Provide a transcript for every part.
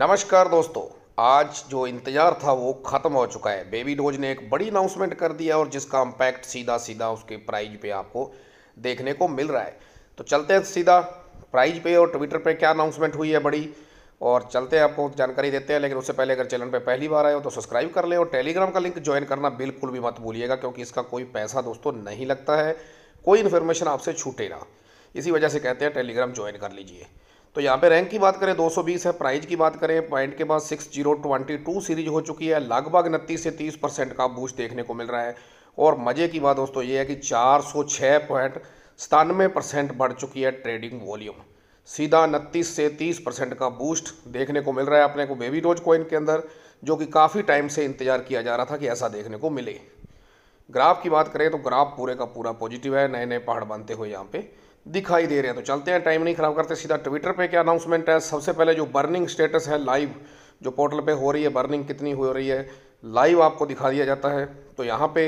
नमस्कार दोस्तों आज जो इंतज़ार था वो ख़त्म हो चुका है बेबी डोज ने एक बड़ी अनाउंसमेंट कर दिया और जिसका इम्पैक्ट सीधा सीधा उसके प्राइज पे आपको देखने को मिल रहा है तो चलते हैं सीधा प्राइज पे और ट्विटर पे क्या अनाउंसमेंट हुई है बड़ी और चलते हैं आपको जानकारी देते हैं लेकिन उससे पहले अगर चैनल पर पहली बार आए हो तो सब्सक्राइब कर लें और टेलीग्राम का लिंक ज्वाइन करना बिल्कुल भी मत भूलिएगा क्योंकि इसका कोई पैसा दोस्तों नहीं लगता है कोई इन्फॉर्मेशन आपसे छूटे ना इसी वजह से कहते हैं टेलीग्राम ज्वाइन कर लीजिए तो यहाँ पे रैंक की बात करें 220 है प्राइज की बात करें पॉइंट के बाद six zero twenty two series हो चुकी है लगभग उनतीस से 30 परसेंट का बूस्ट देखने को मिल रहा है और मज़े की बात दोस्तों ये है कि चार सौ छः पॉइंट सतानवे परसेंट बढ़ चुकी है ट्रेडिंग वॉल्यूम सीधा उनतीस से 30 परसेंट का बूस्ट देखने को मिल रहा है अपने को बेबी रोज कॉइन के अंदर जो कि काफ़ी टाइम से इंतजार किया जा रहा था कि ऐसा देखने को मिले ग्राफ की बात करें तो ग्राफ पूरे का पूरा पॉजिटिव है नए नए पहाड़ बनते हुए यहाँ पर दिखाई दे रहे हैं तो चलते हैं टाइम नहीं ख़राब करते सीधा ट्विटर पे क्या अनाउंसमेंट है सबसे पहले जो बर्निंग स्टेटस है लाइव जो पोर्टल पे हो रही है बर्निंग कितनी हो रही है लाइव आपको दिखा दिया जाता है तो यहाँ पे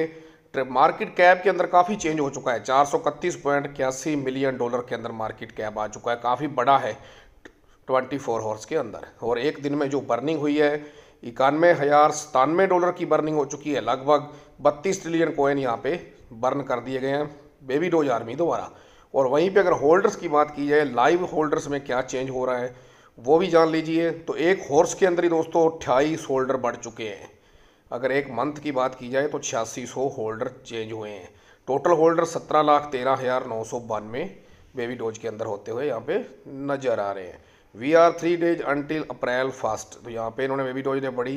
मार्केट कैप के अंदर काफ़ी चेंज हो चुका है चार मिलियन डॉलर के अंदर मार्केट कैप आ चुका है काफ़ी बड़ा है ट्वेंटी फोर हॉर्स के अंदर और एक दिन में जो बर्निंग हुई है इक्यानवे हज़ार सतानवे डॉलर की बर्निंग हो चुकी है लगभग बत्तीस ट्रिलियन कोइन यहाँ पे बर्न कर दिए गए हैं बेबी डोज आर्मी दोबारा और वहीं पे अगर होल्डर्स की बात की जाए लाइव होल्डर्स में क्या चेंज हो रहा है वो भी जान लीजिए तो एक हॉर्स के अंदर ही दोस्तों अट्ठाईस होल्डर बढ़ चुके हैं अगर एक मंथ की बात की जाए तो छियासी सौ होल्डर चेंज हुए हैं टोटल होल्डर सत्रह लाख तेरह हज़ार नौ सौ बानवे बेबी डोज के अंदर होते हुए यहाँ पे नज़र आ रहे हैं we are three days until April first तो यहाँ पे इन्होंने बेबी डोज ने बड़ी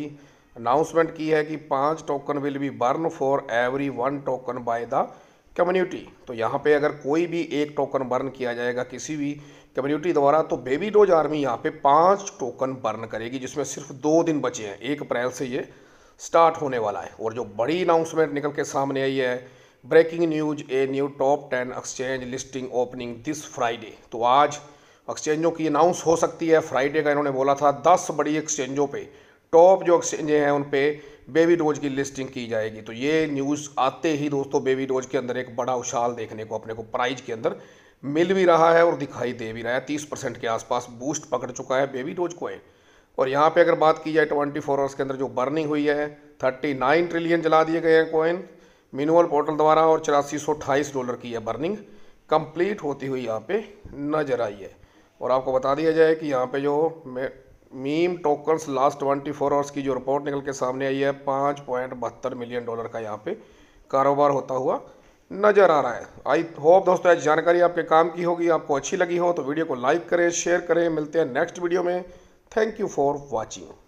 अनाउंसमेंट की है कि पाँच token will be burn for every one token by the community तो यहाँ पे अगर कोई भी एक टोकन बर्न किया जाएगा किसी भी कम्युनिटी द्वारा तो बेबी डोज आर्मी यहाँ पे पाँच टोकन बर्न करेगी जिसमें सिर्फ दो दिन बचे हैं एक अप्रैल से ये स्टार्ट होने वाला है और जो बड़ी अनाउंसमेंट निकल के सामने आई है breaking news a new top ten exchange listing opening this Friday तो आज एक्सचेंजों की अनाउंस हो सकती है फ्राइडे का इन्होंने बोला था दस बड़ी एक्सचेंजों पर टॉप जो एक्सचेंज हैं उन पर बेबी डोज की लिस्टिंग की जाएगी तो ये न्यूज़ आते ही दोस्तों बेबी डोज के अंदर एक बड़ा उछाल देखने को अपने को प्राइज के अंदर मिल भी रहा है और दिखाई दे भी रहा है तीस परसेंट के आसपास बूस्ट पकड़ चुका है बेबी डोज है और यहाँ पे अगर बात की जाए ट्वेंटी फोर आवर्स के अंदर जो बर्निंग हुई है थर्टी नाइन ट्रिलियन जला दिए गए हैं कॉइन मिनुअल पोर्टल द्वारा और चौरासी सौ अठाईस डॉलर की यह बर्निंग कंप्लीट होती हुई यहाँ पे नजर आई है और आपको बता दिया जाए कि यहाँ पे जो मीम टोकन्स लास्ट 24 आवर्स की जो रिपोर्ट निकल के सामने आई है पाँच पॉइंट बहत्तर मिलियन डॉलर का यहाँ पे कारोबार होता हुआ नज़र आ रहा है आई होप दोस्तों आज जानकारी आपके काम की होगी आपको अच्छी लगी हो तो वीडियो को लाइक करें शेयर करें मिलते हैं नेक्स्ट वीडियो में थैंक यू फॉर वॉचिंग